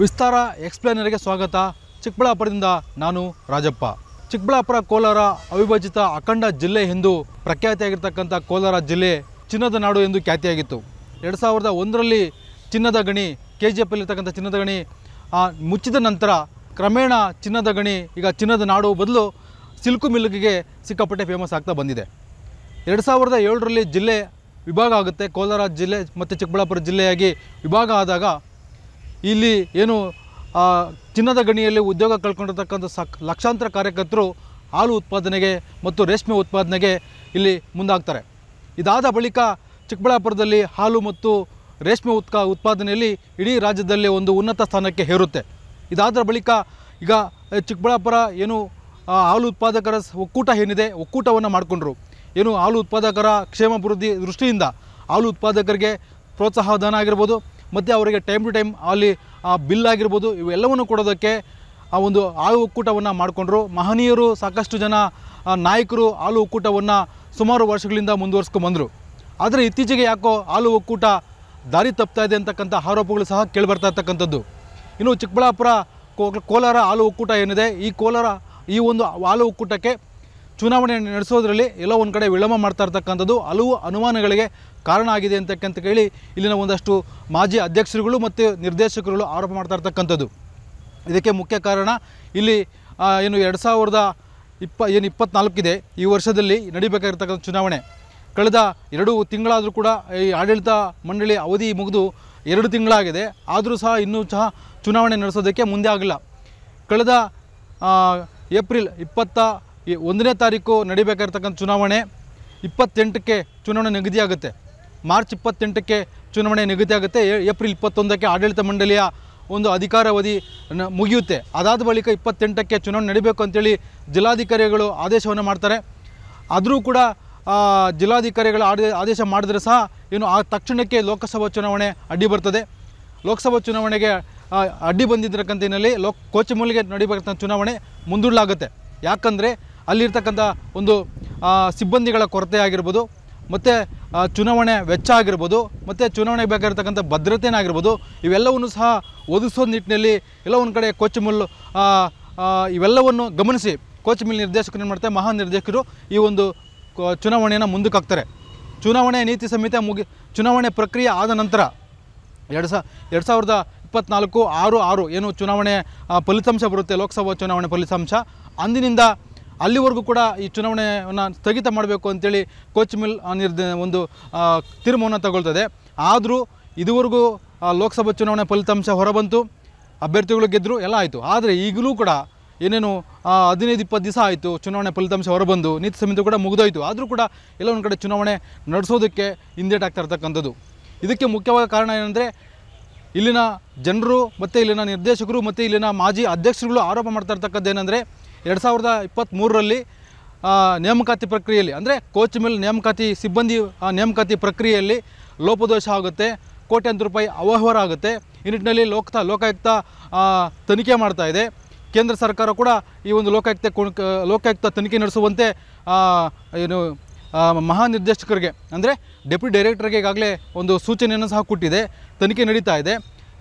ವಿಸ್ತಾರ ಎಕ್ಸ್ಪ್ಲೇನರ್ಗೆ ಸ್ವಾಗತ ಚಿಕ್ಕಬಳ್ಳಾಪುರದಿಂದ ನಾನು ರಾಜಪ್ಪ ಚಿಕ್ಕಬಳ್ಳಾಪುರ ಕೋಲಾರ ಅವಿಭಜಿತ ಅಖಂಡ ಜಿಲ್ಲೆ ಎಂದು ಪ್ರಖ್ಯಾತಿಯಾಗಿರ್ತಕ್ಕಂಥ ಕೋಲಾರ ಜಿಲ್ಲೆ ಚಿನ್ನದ ನಾಡು ಎಂದು ಖ್ಯಾತಿಯಾಗಿತ್ತು ಎರಡು ಸಾವಿರದ ಒಂದರಲ್ಲಿ ಚಿನ್ನದ ಗಣಿ ಕೆ ಜಿ ಎಫ್ ಅಲ್ಲಿರ್ತಕ್ಕಂಥ ಚಿನ್ನದ ಗಣಿ ಮುಚ್ಚಿದ ನಂತರ ಕ್ರಮೇಣ ಚಿನ್ನದ ಗಣಿ ಈಗ ಚಿನ್ನದ ನಾಡು ಬದಲು ಸಿಲ್ಕು ಮಿಲ್ಕಿಗೆ ಸಿಕ್ಕಾಪಟ್ಟೆ ಫೇಮಸ್ ಆಗ್ತಾ ಬಂದಿದೆ ಎರಡು ಸಾವಿರದ ಏಳರಲ್ಲಿ ಜಿಲ್ಲೆ ವಿಭಾಗ ಆಗುತ್ತೆ ಕೋಲಾರ ಜಿಲ್ಲೆ ಮತ್ತು ಚಿಕ್ಕಬಳ್ಳಾಪುರ ಜಿಲ್ಲೆಯಾಗಿ ವಿಭಾಗ ಆದಾಗ ಇಲ್ಲಿ ಏನು ಚಿನ್ನದ ಗಣಿಯಲ್ಲಿ ಉದ್ಯೋಗ ಕಳ್ಕೊಂಡಿರ್ತಕ್ಕಂಥ ಸ ಲಕ್ಷಾಂತರ ಕಾರ್ಯಕರ್ತರು ಹಾಲು ಉತ್ಪಾದನೆಗೆ ಮತ್ತು ರೇಷ್ಮೆ ಉತ್ಪಾದನೆಗೆ ಇಲ್ಲಿ ಮುಂದಾಗ್ತಾರೆ ಇದಾದ ಬಳಿಕ ಚಿಕ್ಕಬಳ್ಳಾಪುರದಲ್ಲಿ ಹಾಲು ಮತ್ತು ರೇಷ್ಮೆ ಉತ್ಕ ಉತ್ಪಾದನೆಯಲ್ಲಿ ಇಡೀ ರಾಜ್ಯದಲ್ಲೇ ಒಂದು ಉನ್ನತ ಸ್ಥಾನಕ್ಕೆ ಹೇರುತ್ತೆ ಇದಾದ ಬಳಿಕ ಈಗ ಚಿಕ್ಕಬಳ್ಳಾಪುರ ಏನು ಹಾಲು ಉತ್ಪಾದಕರ ಒಕ್ಕೂಟ ಏನಿದೆ ಒಕ್ಕೂಟವನ್ನು ಮಾಡಿಕೊಂಡ್ರು ಏನು ಹಾಲು ಉತ್ಪಾದಕರ ಕ್ಷೇಮಾಭಿವೃದ್ಧಿ ದೃಷ್ಟಿಯಿಂದ ಹಾಲು ಉತ್ಪಾದಕರಿಗೆ ಪ್ರೋತ್ಸಾಹ ಧನ ಆಗಿರ್ಬೋದು ಮತ್ತು ಅವರಿಗೆ ಟೈಮ್ ಟು ಟೈಮ್ ಅಲ್ಲಿ ಆ ಬಿಲ್ ಆಗಿರ್ಬೋದು ಇವೆಲ್ಲವನ್ನು ಕೊಡೋದಕ್ಕೆ ಆ ಒಂದು ಹಾಲು ಒಕ್ಕೂಟವನ್ನು ಮಾಡಿಕೊಂಡ್ರು ಮಹನೀಯರು ಸಾಕಷ್ಟು ಜನ ನಾಯಕರು ಹಾಲು ಒಕ್ಕೂಟವನ್ನು ಸುಮಾರು ವರ್ಷಗಳಿಂದ ಬಂದರು ಆದರೆ ಇತ್ತೀಚೆಗೆ ಯಾಕೋ ಹಾಲು ಒಕ್ಕೂಟ ದಾರಿ ತಪ್ತಾ ಇದೆ ಅಂತಕ್ಕಂಥ ಆರೋಪಗಳು ಸಹ ಕೇಳಿಬರ್ತಾ ಇರ್ತಕ್ಕಂಥದ್ದು ಇನ್ನು ಚಿಕ್ಕಬಳ್ಳಾಪುರ ಕೋಲಾರ ಹಾಲು ಒಕ್ಕೂಟ ಏನಿದೆ ಈ ಕೋಲಾರ ಈ ಒಂದು ಹಾಲು ಒಕ್ಕೂಟಕ್ಕೆ ಚುನಾವಣೆ ನಡೆಸೋದ್ರಲ್ಲಿ ಎಲ್ಲೋ ಒಂದು ಕಡೆ ವಿಳಂಬ ಮಾಡ್ತಾ ಇರ್ತಕ್ಕಂಥದ್ದು ಹಲವು ಅನುಮಾನಗಳಿಗೆ ಕಾರಣ ಆಗಿದೆ ಅಂತಕ್ಕಂಥ ಕೇಳಿ ಇಲ್ಲಿನ ಒಂದಷ್ಟು ಮಾಜಿ ಅಧ್ಯಕ್ಷರುಗಳು ಮತ್ತು ನಿರ್ದೇಶಕರುಗಳು ಆರೋಪ ಮಾಡ್ತಾ ಇರ್ತಕ್ಕಂಥದ್ದು ಇದಕ್ಕೆ ಮುಖ್ಯ ಕಾರಣ ಇಲ್ಲಿ ಏನು ಎರಡು ಸಾವಿರದ ಇಪ್ಪ ಏನು ಇಪ್ಪತ್ನಾಲ್ಕಿದೆ ಈ ವರ್ಷದಲ್ಲಿ ನಡಿಬೇಕಾಗಿರ್ತಕ್ಕಂಥ ಚುನಾವಣೆ ಕಳೆದ ಎರಡು ತಿಂಗಳಾದರೂ ಕೂಡ ಈ ಆಡಳಿತ ಮಂಡಳಿ ಅವಧಿ ಮುಗಿದು ಎರಡು ತಿಂಗಳಾಗಿದೆ ಆದರೂ ಸಹ ಇನ್ನೂ ಸಹ ಚುನಾವಣೆ ನಡೆಸೋದಕ್ಕೆ ಮುಂದೆ ಆಗಿಲ್ಲ ಕಳೆದ ಏಪ್ರಿಲ್ ಇಪ್ಪತ್ತ ಈ ಒಂದನೇ ತಾರೀಕು ನಡಿಬೇಕಾಗಿರ್ತಕ್ಕಂಥ ಚುನಾವಣೆ ಇಪ್ಪತ್ತೆಂಟಕ್ಕೆ ಚುನಾವಣೆ ನಿಗದಿಯಾಗುತ್ತೆ ಮಾರ್ಚ್ ಇಪ್ಪತ್ತೆಂಟಕ್ಕೆ ಚುನಾವಣೆ ನಿಗದಿಯಾಗುತ್ತೆ ಏಪ್ರಿಲ್ ಇಪ್ಪತ್ತೊಂದಕ್ಕೆ ಆಡಳಿತ ಮಂಡಳಿಯ ಒಂದು ಅಧಿಕಾರಾವಧಿ ಮುಗಿಯುತ್ತೆ ಅದಾದ ಬಳಿಕ ಇಪ್ಪತ್ತೆಂಟಕ್ಕೆ ಚುನಾವಣೆ ನಡಿಬೇಕು ಅಂತೇಳಿ ಜಿಲ್ಲಾಧಿಕಾರಿಗಳು ಆದೇಶವನ್ನು ಮಾಡ್ತಾರೆ ಆದರೂ ಕೂಡ ಜಿಲ್ಲಾಧಿಕಾರಿಗಳ ಆಡ ಆದೇಶ ಮಾಡಿದ್ರೆ ಸಹ ಏನು ಆ ತಕ್ಷಣಕ್ಕೆ ಲೋಕಸಭಾ ಚುನಾವಣೆ ಅಡ್ಡಿ ಬರ್ತದೆ ಲೋಕಸಭಾ ಚುನಾವಣೆಗೆ ಅಡ್ಡಿ ಬಂದಿದ್ದಕ್ಕಂಥ ಹಿನ್ನೆಲೆ ಲೋಕ್ ಕೋಚಮೂಲಿಗೆ ನಡಿಬೇಕಂತ ಚುನಾವಣೆ ಮುಂದೂಡಲಾಗುತ್ತೆ ಯಾಕಂದರೆ ಅಲ್ಲಿರ್ತಕ್ಕಂಥ ಒಂದು ಸಿಬ್ಬಂದಿಗಳ ಕೊರತೆ ಆಗಿರ್ಬೋದು ಮತ್ತು ಚುನಾವಣೆ ವೆಚ್ಚ ಆಗಿರ್ಬೋದು ಮತ್ತು ಚುನಾವಣೆಗೆ ಬೇಕಾಗಿರ್ತಕ್ಕಂಥ ಭದ್ರತೆನಾಗಿರ್ಬೋದು ಇವೆಲ್ಲವನ್ನು ಸಹ ಒದಗಿಸೋ ನಿಟ್ಟಿನಲ್ಲಿ ಎಲ್ಲ ಒಂದು ಕಡೆ ಕೋಚ್ ಮಿಲ್ ಇವೆಲ್ಲವನ್ನು ಗಮನಿಸಿ ಕೋಚ್ ಮಿಲ್ ನಿರ್ದೇಶಕರು ಏನು ಮಾಡ್ತಾರೆ ಮಹಾ ನಿರ್ದೇಶಕರು ಈ ಒಂದು ಚುನಾವಣೆಯನ್ನು ಮುಂದಕ್ಕೆ ಹಾಕ್ತಾರೆ ಚುನಾವಣೆ ನೀತಿ ಸಂಹಿತೆ ಮುಗಿ ಚುನಾವಣೆ ಪ್ರಕ್ರಿಯೆ ಆದ ನಂತರ ಎರಡು ಸಾ ಎರಡು ಸಾವಿರದ ಇಪ್ಪತ್ತ್ನಾಲ್ಕು ಆರು ಆರು ಏನು ಚುನಾವಣೆ ಫಲಿತಾಂಶ ಬರುತ್ತೆ ಲೋಕಸಭಾ ಚುನಾವಣೆ ಫಲಿತಾಂಶ ಅಂದಿನಿಂದ ಅಲ್ಲಿವರೆಗೂ ಕೂಡ ಈ ಚುನಾವಣೆಯನ್ನು ಸ್ಥಗಿತ ಮಾಡಬೇಕು ಅಂತೇಳಿ ಕೋಚ್ ಮಿಲ್ ನಿರ್ದ ಒಂದು ತೀರ್ಮಾನ ತಗೊಳ್ತದೆ ಆದರೂ ಇದುವರೆಗೂ ಲೋಕಸಭಾ ಚುನಾವಣೆ ಫಲಿತಾಂಶ ಹೊರಬಂತು ಅಭ್ಯರ್ಥಿಗಳು ಗೆದ್ದರು ಎಲ್ಲ ಆಯಿತು ಆದರೆ ಈಗಲೂ ಕೂಡ ಏನೇನು ಹದಿನೈದು ಇಪ್ಪತ್ತು ದಿವಸ ಆಯಿತು ಚುನಾವಣೆ ಫಲಿತಾಂಶ ಹೊರಬಂದು ನೀತಿ ಸಮಿತಿ ಕೂಡ ಮುಗಿದೋಯಿತು ಆದರೂ ಕೂಡ ಎಲ್ಲ ಒಂದು ಕಡೆ ಚುನಾವಣೆ ನಡೆಸೋದಕ್ಕೆ ಹಿಂದೇಟಾಗ್ತಾ ಇರ್ತಕ್ಕಂಥದ್ದು ಇದಕ್ಕೆ ಮುಖ್ಯವಾದ ಕಾರಣ ಏನಂದರೆ ಇಲ್ಲಿನ ಜನರು ಮತ್ತು ಇಲ್ಲಿನ ನಿರ್ದೇಶಕರು ಮತ್ತು ಇಲ್ಲಿನ ಮಾಜಿ ಅಧ್ಯಕ್ಷರುಗಳು ಆರೋಪ ಮಾಡ್ತಾ ಏನಂದರೆ ಎರಡು ಸಾವಿರದ ಇಪ್ಪತ್ತ್ಮೂರರಲ್ಲಿ ನೇಮಕಾತಿ ಪ್ರಕ್ರಿಯೆಯಲ್ಲಿ ಅಂದರೆ ಕೋಚ್ ಮೇಲೆ ನೇಮಕಾತಿ ಸಿಬ್ಬಂದಿ ನೇಮಕಾತಿ ಪ್ರಕ್ರಿಯೆಯಲ್ಲಿ ಲೋಪದೋಷ ಆಗುತ್ತೆ ಕೋಟ್ಯಾಂತರ ರೂಪಾಯಿ ಅವ್ಯವಹಾರ ಆಗುತ್ತೆ ಈ ನಿಟ್ಟಿನಲ್ಲಿ ಲೋಕತ ಲೋಕಾಯುಕ್ತ ತನಿಖೆ ಮಾಡ್ತಾ ಇದೆ ಕೇಂದ್ರ ಸರ್ಕಾರ ಕೂಡ ಈ ಒಂದು ಲೋಕಾಯುಕ್ತ ಲೋಕಾಯುಕ್ತ ತನಿಖೆ ನಡೆಸುವಂತೆ ಏನು ಮಹಾನಿರ್ದೇಶಕರಿಗೆ ಅಂದರೆ ಡೆಪ್ಯೂಟಿ ಡೈರೆಕ್ಟರ್ಗೆ ಈಗಾಗಲೇ ಒಂದು ಸೂಚನೆಯನ್ನು ಸಹ ಕೊಟ್ಟಿದೆ ತನಿಖೆ ನಡೀತಾ ಇದೆ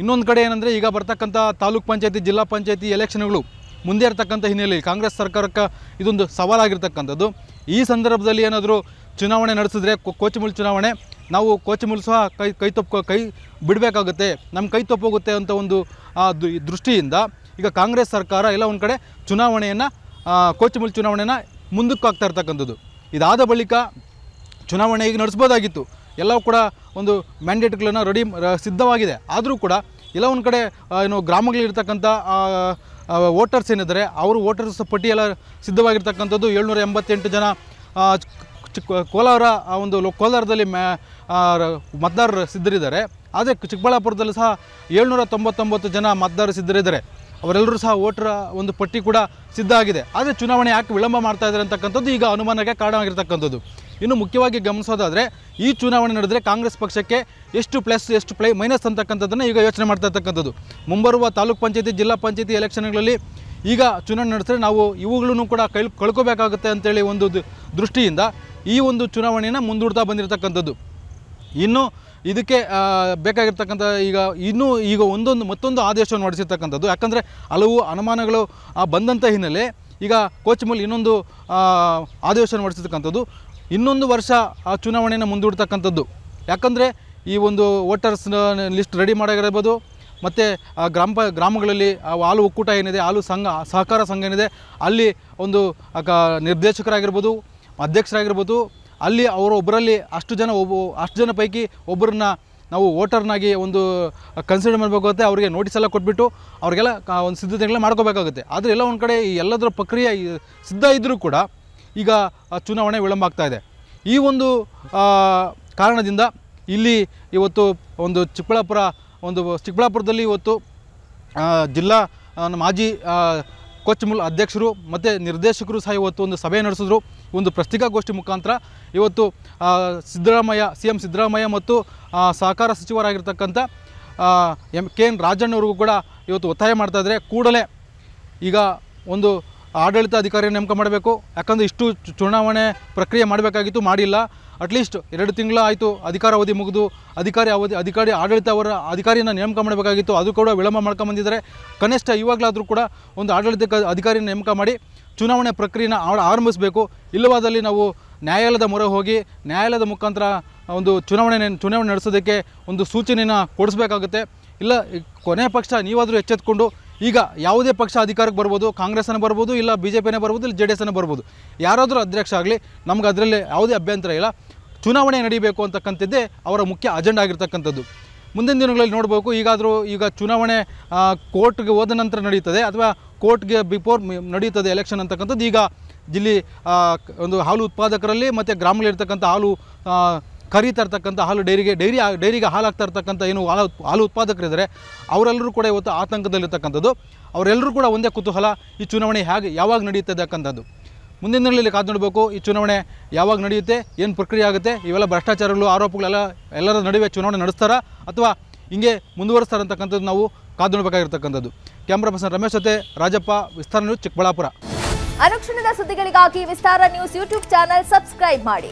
ಇನ್ನೊಂದು ಕಡೆ ಏನಂದರೆ ಈಗ ಬರ್ತಕ್ಕಂಥ ತಾಲೂಕ್ ಪಂಚಾಯತಿ ಜಿಲ್ಲಾ ಪಂಚಾಯತಿ ಎಲೆಕ್ಷನ್ಗಳು ಮುಂದೆ ಇರ್ತಕ್ಕಂಥ ಹಿನ್ನೆಲೆಯಲ್ಲಿ ಕಾಂಗ್ರೆಸ್ ಸರ್ಕಾರಕ್ಕೆ ಇದೊಂದು ಸವಾಲಾಗಿರ್ತಕ್ಕಂಥದ್ದು ಈ ಸಂದರ್ಭದಲ್ಲಿ ಏನಾದರೂ ಚುನಾವಣೆ ನಡೆಸಿದ್ರೆ ಕೋಚಿಮುಲ್ ಚುನಾವಣೆ ನಾವು ಕೋಚಿಮುಲ್ ಸಹ ಕೈ ಕೈ ತಪ್ಪು ಕೈ ಬಿಡಬೇಕಾಗುತ್ತೆ ನಮ್ಮ ಕೈ ತಪ್ಪೋಗುತ್ತೆ ಅಂತ ಒಂದು ದೃಷ್ಟಿಯಿಂದ ಈಗ ಕಾಂಗ್ರೆಸ್ ಸರ್ಕಾರ ಎಲ್ಲ ಒಂದು ಕಡೆ ಚುನಾವಣೆಯನ್ನು ಕೋಚಿಮುಲ್ ಚುನಾವಣೆನ ಮುಂದಕ್ಕೆ ಆಗ್ತಾ ಇರ್ತಕ್ಕಂಥದ್ದು ಇದಾದ ಬಳಿಕ ಚುನಾವಣೆ ಈಗ ನಡೆಸ್ಬೋದಾಗಿತ್ತು ಎಲ್ಲವೂ ಕೂಡ ಒಂದು ಮ್ಯಾಂಡೇಟ್ಗಳನ್ನು ರೆಡಿ ಸಿದ್ಧವಾಗಿದೆ ಆದರೂ ಕೂಡ ಎಲ್ಲ ಒಂದು ಕಡೆ ಏನು ಗ್ರಾಮಗಳಿರ್ತಕ್ಕಂಥ ವೋಟರ್ಸ್ ಏನಿದ್ದಾರೆ ಅವರು ವೋಟರ್ಸ್ ಪಟ್ಟಿಯೆಲ್ಲ ಸಿದ್ಧವಾಗಿರ್ತಕ್ಕಂಥದ್ದು ಏಳ್ನೂರ ಎಂಬತ್ತೆಂಟು ಜನ ಕೋಲಾರ ಆ ಒಂದು ಕೋಲಾರದಲ್ಲಿ ಮ್ಯಾ ಮತದಾರರು ಸಿದ್ಧರಿದ್ದಾರೆ ಆದರೆ ಚಿಕ್ಕಬಳ್ಳಾಪುರದಲ್ಲಿ ಸಹ ಏಳ್ನೂರ ತೊಂಬತ್ತೊಂಬತ್ತು ಜನ ಮತದಾರರು ಸಿದ್ಧರಿದ್ದಾರೆ ಅವರೆಲ್ಲರೂ ಸಹ ವೋಟರ ಒಂದು ಪಟ್ಟಿ ಕೂಡ ಸಿದ್ಧ ಆಗಿದೆ ಆದರೆ ಚುನಾವಣೆ ಯಾಕೆ ವಿಳಂಬ ಮಾಡ್ತಾ ಇದ್ದಾರೆ ಅಂತಕ್ಕಂಥದ್ದು ಈಗ ಅನುಮಾನಕ್ಕೆ ಕಾರಣವಾಗಿರ್ತಕ್ಕಂಥದ್ದು ಇನ್ನು ಮುಖ್ಯವಾಗಿ ಗಮನಿಸೋದಾದರೆ ಈ ಚುನಾವಣೆ ನಡೆದರೆ ಕಾಂಗ್ರೆಸ್ ಪಕ್ಷಕ್ಕೆ ಎಷ್ಟು ಪ್ಲಸ್ ಎಷ್ಟು ಪ್ಲೈ ಮೈನಸ್ ಅಂತಕ್ಕಂಥದ್ದನ್ನು ಈಗ ಯೋಚನೆ ಮಾಡ್ತಾ ಮುಂಬರುವ ತಾಲೂಕ್ ಪಂಚಾಯತಿ ಜಿಲ್ಲಾ ಪಂಚಾಯತಿ ಎಲೆಕ್ಷನ್ಗಳಲ್ಲಿ ಈಗ ಚುನಾವಣೆ ನಡೆಸಿದ್ರೆ ನಾವು ಇವುಗಳನ್ನು ಕೂಡ ಕೈ ಕಳ್ಕೋಬೇಕಾಗುತ್ತೆ ಅಂತೇಳಿ ಒಂದು ದೃಷ್ಟಿಯಿಂದ ಈ ಒಂದು ಚುನಾವಣೆಯನ್ನು ಮುಂದೂಡ್ತಾ ಬಂದಿರತಕ್ಕಂಥದ್ದು ಇನ್ನು ಇದಕ್ಕೆ ಬೇಕಾಗಿರ್ತಕ್ಕಂಥ ಈಗ ಇನ್ನೂ ಈಗ ಒಂದೊಂದು ಮತ್ತೊಂದು ಆದೇಶವನ್ನು ಹೊರಡಿಸಿರ್ತಕ್ಕಂಥದ್ದು ಯಾಕಂದರೆ ಹಲವು ಅನುಮಾನಗಳು ಬಂದಂಥ ಹಿನ್ನೆಲೆ ಈಗ ಕೋಚ್ ಇನ್ನೊಂದು ಆದೇಶವನ್ನು ಹೊರಡಿಸಿರ್ತಕ್ಕಂಥದ್ದು ಇನ್ನೊಂದು ವರ್ಷ ಆ ಚುನಾವಣೆಯನ್ನು ಮುಂದೂಡ್ತಕ್ಕಂಥದ್ದು ಯಾಕಂದರೆ ಈ ಒಂದು ವೋಟರ್ಸ್ ಲಿಸ್ಟ್ ರೆಡಿ ಮಾಡೋಗಿರ್ಬೋದು ಮತ್ತು ಗ್ರಾಮ ಗ್ರಾಮಗಳಲ್ಲಿ ಹಾಲು ಒಕ್ಕೂಟ ಏನಿದೆ ಹಾಲು ಸಂಘ ಸಹಕಾರ ಸಂಘ ಏನಿದೆ ಅಲ್ಲಿ ಒಂದು ನಿರ್ದೇಶಕರಾಗಿರ್ಬೋದು ಅಧ್ಯಕ್ಷರಾಗಿರ್ಬೋದು ಅಲ್ಲಿ ಅವರೊಬ್ಬರಲ್ಲಿ ಅಷ್ಟು ಜನ ಒಬ್ಬ ಅಷ್ಟು ಜನ ಪೈಕಿ ಒಬ್ಬರನ್ನ ನಾವು ವೋಟರ್ನಾಗಿ ಒಂದು ಕನ್ಸಿಡರ್ ಮಾಡಬೇಕಾಗುತ್ತೆ ಅವರಿಗೆ ನೋಟಿಸ್ ಎಲ್ಲ ಕೊಟ್ಬಿಟ್ಟು ಅವರಿಗೆಲ್ಲ ಒಂದು ಸಿದ್ಧತೆಗಳನ್ನ ಮಾಡ್ಕೋಬೇಕಾಗುತ್ತೆ ಆದರೆ ಎಲ್ಲ ಒಂದು ಕಡೆ ಈ ಎಲ್ಲದರ ಪ್ರಕ್ರಿಯೆ ಸಿದ್ಧ ಇದ್ದರೂ ಕೂಡ ಈಗ ಚುನಾವಣೆ ವಿಳಂಬ ಆಗ್ತಾ ಇದೆ ಈ ಒಂದು ಕಾರಣದಿಂದ ಇಲ್ಲಿ ಇವತ್ತು ಒಂದು ಚಿಕ್ಕಬಳ್ಳಾಪುರ ಒಂದು ಚಿಕ್ಕಬಳ್ಳಾಪುರದಲ್ಲಿ ಇವತ್ತು ಜಿಲ್ಲಾ ಮಾಜಿ ಕೊಚ್ ಮೂಲ ಅಧ್ಯಕ್ಷರು ಮತ್ತು ನಿರ್ದೇಶಕರು ಸಹ ಇವತ್ತು ಒಂದು ಸಭೆ ನಡೆಸಿದ್ರು ಒಂದು ಪ್ರಸ್ತಿಕಾಗೋಷ್ಠಿ ಮುಖಾಂತರ ಇವತ್ತು ಸಿದ್ದರಾಮಯ್ಯ ಸಿ ಎಂ ಸಿದ್ದರಾಮಯ್ಯ ಮತ್ತು ಸಹಕಾರ ಸಚಿವರಾಗಿರ್ತಕ್ಕಂಥ ಎಂ ಕೆ ಎನ್ ರಾಜಣ್ಣವ್ರಿಗೂ ಕೂಡ ಇವತ್ತು ಒತ್ತಾಯ ಮಾಡ್ತಾಯಿದ್ರೆ ಕೂಡಲೇ ಈಗ ಒಂದು ಆಡಳಿತ ಅಧಿಕಾರಿ ನೇಮಕ ಮಾಡಬೇಕು ಯಾಕಂದರೆ ಇಷ್ಟು ಚುನಾವಣೆ ಪ್ರಕ್ರಿಯೆ ಮಾಡಬೇಕಾಗಿತ್ತು ಮಾಡಿಲ್ಲ ಅಟ್ಲೀಸ್ಟ್ ಎರಡು ತಿಂಗಳು ಆಯಿತು ಅಧಿಕಾರ ಅವಧಿ ಮುಗಿದು ಅಧಿಕಾರಿ ಅವಧಿ ಅಧಿಕಾರಿ ಆಡಳಿತ ಅವರ ಅಧಿಕಾರಿಯನ್ನು ನೇಮಕ ಮಾಡಬೇಕಾಗಿತ್ತು ಅದು ಕೂಡ ವಿಳಂಬ ಮಾಡ್ಕೊಂಬಂದಿದ್ದಾರೆ ಕನಿಷ್ಠ ಇವಾಗಲಾದರೂ ಕೂಡ ಒಂದು ಆಡಳಿತ ಅಧಿಕಾರಿಯನ್ನು ನೇಮಕ ಮಾಡಿ ಚುನಾವಣೆ ಪ್ರಕ್ರಿಯೆನ ಆರಂಭಿಸಬೇಕು ಇಲ್ಲವಾದಲ್ಲಿ ನಾವು ನ್ಯಾಯಾಲಯದ ಮೊರೆ ಹೋಗಿ ನ್ಯಾಯಾಲಯದ ಮುಖಾಂತರ ಒಂದು ಚುನಾವಣೆ ಚುನಾವಣೆ ನಡೆಸೋದಕ್ಕೆ ಒಂದು ಸೂಚನೆಯನ್ನು ಕೊಡಿಸ್ಬೇಕಾಗುತ್ತೆ ಇಲ್ಲ ಕೊನೆ ಪಕ್ಷ ನೀವಾದರೂ ಎಚ್ಚೆತ್ಕೊಂಡು ಈಗ ಯಾವುದೇ ಪಕ್ಷ ಅಧಿಕಾರಕ್ಕೆ ಬರ್ಬೋದು ಕಾಂಗ್ರೆಸ್ಸನ್ನು ಬರ್ಬೋದು ಇಲ್ಲ ಬಿ ಜೆ ಪಿನೇ ಬರ್ಬೋದು ಇಲ್ಲ ಜೆ ಡಿ ಎಸ್ಸನ್ನು ಬರ್ಬೋದು ಯಾರಾದರೂ ಅಧ್ಯಕ್ಷ ಆಗಲಿ ನಮ್ಗೆ ಅದರಲ್ಲಿ ಯಾವುದೇ ಅಭ್ಯಂತರ ಇಲ್ಲ ಚುನಾವಣೆ ನಡೀಬೇಕು ಅಂತಕ್ಕಂಥದ್ದೇ ಅವರ ಮುಖ್ಯ ಅಜೆಂಡಾ ಆಗಿರ್ತಕ್ಕಂಥದ್ದು ಮುಂದಿನ ದಿನಗಳಲ್ಲಿ ನೋಡಬೇಕು ಈಗಾದರೂ ಈಗ ಚುನಾವಣೆ ಕೋರ್ಟ್ಗೆ ಹೋದ ನಂತರ ನಡೀತದೆ ಅಥವಾ ಕೋರ್ಟ್ಗೆ ಬಿಫೋರ್ ನಡೀತದೆ ಎಲೆಕ್ಷನ್ ಅಂತಕ್ಕಂಥದ್ದು ಈಗ ಜಿಲ್ಲೆ ಒಂದು ಹಾಲು ಉತ್ಪಾದಕರಲ್ಲಿ ಮತ್ತು ಗ್ರಾಮಗಳಿರ್ತಕ್ಕಂಥ ಹಾಲು ಕರೀತಾ ಇರ್ತಕ್ಕಂಥ ಹಾಲು ಡೈರಿಗೆ ಡೈರಿ ಡೈರಿಗೆ ಹಾಲು ಹಾಕ್ತಾ ಇರ್ತಕ್ಕಂಥ ಏನು ಹಾಲು ಹಾಲು ಉತ್ಪಾದಕರಿದ್ದಾರೆ ಅವರೆಲ್ಲರೂ ಕೂಡ ಇವತ್ತು ಆತಂಕದಲ್ಲಿರ್ತಕ್ಕಂಥದ್ದು ಅವರೆಲ್ಲರೂ ಕೂಡ ಒಂದೇ ಕುತೂಹಲ ಈ ಚುನಾವಣೆ ಹೇಗೆ ಯಾವಾಗ ನಡೆಯುತ್ತೆ ಅಂತಕ್ಕಂಥದ್ದು ಮುಂದಿನ ದಿನಗಳಲ್ಲಿ ಕಾದು ನೋಡಬೇಕು ಈ ಚುನಾವಣೆ ಯಾವಾಗ ನಡೆಯುತ್ತೆ ಏನು ಪ್ರಕ್ರಿಯೆ ಆಗುತ್ತೆ ಇವೆಲ್ಲ ಭ್ರಷ್ಟಾಚಾರಗಳು ಆರೋಪಗಳೆಲ್ಲ ಎಲ್ಲರ ನಡುವೆ ಚುನಾವಣೆ ನಡೆಸ್ತಾರಾ ಅಥವಾ ಹಿಂಗೆ ಅಂತಕ್ಕಂಥದ್ದು ನಾವು ಕಾದು ನೋಡಬೇಕಾಗಿರ್ತಕ್ಕಂಥದ್ದು ಕ್ಯಾಮ್ರಾ ಪರ್ಸನ್ ರಮೇಶ್ ಜೊತೆ ರಾಜಪ್ಪ ವಿಸ್ತಾರ ನ್ಯೂಸ್ ಚಿಕ್ಕಬಳ್ಳಾಪುರ ಅನುಕ್ಷಣದ ಸುದ್ದಿಗಳಿಗಾಗಿ Vistara news YouTube channel subscribe ಮಾಡಿ